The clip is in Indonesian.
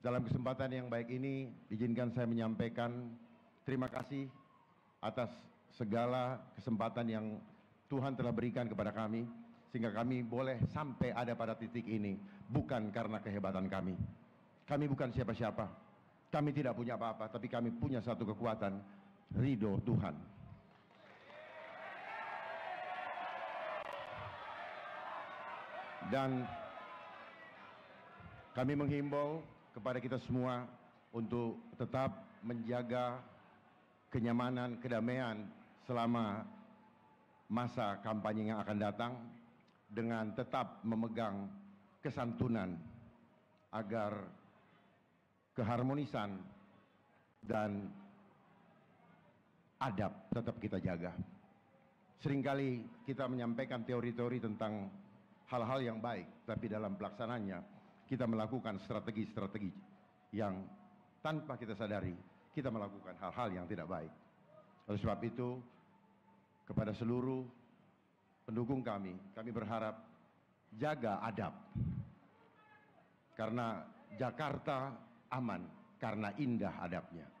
Dalam kesempatan yang baik ini, izinkan saya menyampaikan terima kasih atas segala kesempatan yang Tuhan telah berikan kepada kami, sehingga kami boleh sampai ada pada titik ini, bukan karena kehebatan kami. Kami bukan siapa-siapa, kami tidak punya apa-apa, tapi kami punya satu kekuatan, ridho Tuhan. Dan kami menghimbau kepada kita semua untuk tetap menjaga kenyamanan, kedamaian selama masa kampanye yang akan datang dengan tetap memegang kesantunan agar keharmonisan dan adab tetap kita jaga. Seringkali kita menyampaikan teori-teori tentang hal-hal yang baik, tapi dalam pelaksanaannya kita melakukan strategi-strategi yang tanpa kita sadari kita melakukan hal-hal yang tidak baik. Oleh sebab itu, kepada seluruh pendukung kami, kami berharap jaga adab. Karena Jakarta aman karena indah adabnya.